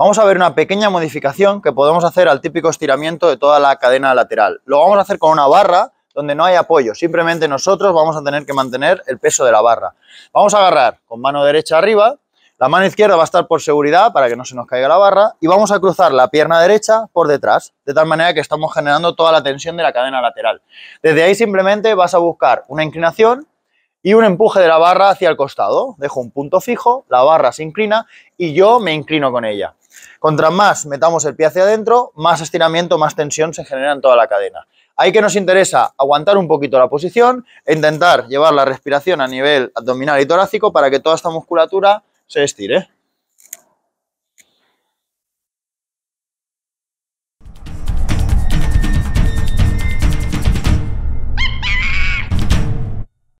Vamos a ver una pequeña modificación que podemos hacer al típico estiramiento de toda la cadena lateral. Lo vamos a hacer con una barra donde no hay apoyo, simplemente nosotros vamos a tener que mantener el peso de la barra. Vamos a agarrar con mano derecha arriba, la mano izquierda va a estar por seguridad para que no se nos caiga la barra y vamos a cruzar la pierna derecha por detrás, de tal manera que estamos generando toda la tensión de la cadena lateral. Desde ahí simplemente vas a buscar una inclinación y un empuje de la barra hacia el costado. Dejo un punto fijo, la barra se inclina y yo me inclino con ella. Contra más metamos el pie hacia adentro, más estiramiento, más tensión se genera en toda la cadena. Ahí que nos interesa aguantar un poquito la posición, e intentar llevar la respiración a nivel abdominal y torácico para que toda esta musculatura se estire.